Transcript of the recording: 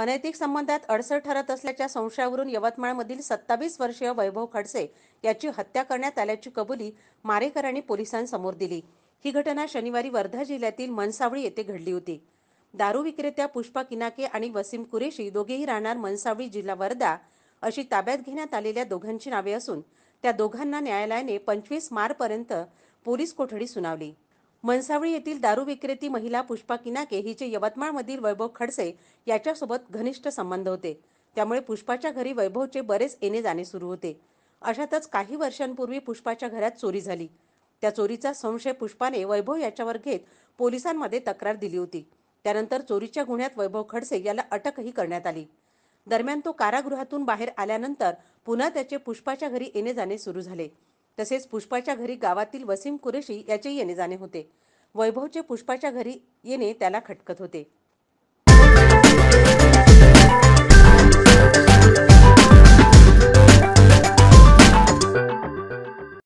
अनैतिक संबंधात अडसर ठरत असल्याच्या संशयावरून यवतमाळमधील सत्तावीस वर्षीय वैभव खडसे याची हत्या करण्यात आल्याची कबुली मारेकरांनी पोलिसांसमोर दिली ही घटना शनिवारी वर्धा जिल्ह्यातील मनसावळी येथे घडली होती दारू विक्रेत्या पुष्पा किनाके आणि वसीम कुरेशी दोघेही राहणार मनसावळी जिल्हा वर्धा अशी ताब्यात घेण्यात आलेल्या दोघांची नावे असून त्या दोघांना न्यायालयाने पंचवीस मार्चपर्यंत पोलीस कोठडी सुनावली मनसावळी येथील दारू विक्रेती महिला पुष्पा किनाके हिचे यवतमाळमधील वैभव खडसे याच्यासोबत घनिष्ठ संबंध होते त्यामुळे पुष्पाच्या घरी वैभवचे बरेच येणे जाणे सुरू होते अशातच काही वर्षांपूर्वी पुष्पाच्या घरात चोरी झाली त्या चोरीचा संशय पुष्पाने वैभव याच्यावर घेत पोलिसांमध्ये तक्रार दिली होती त्यानंतर चोरीच्या गुन्ह्यात वैभव खडसे याला अटकही करण्यात आली दरम्यान तो कारागृहातून बाहेर आल्यानंतर पुन्हा त्याचे पुष्पाच्या घरी येणे जाणे सुरू झाले तसेच पुष्पाच्या घरी गावातील वसीम कुरेशी याचे येणे जाणे होते वैभवचे पुष्पाच्या घरी येणे त्याला खटकत होते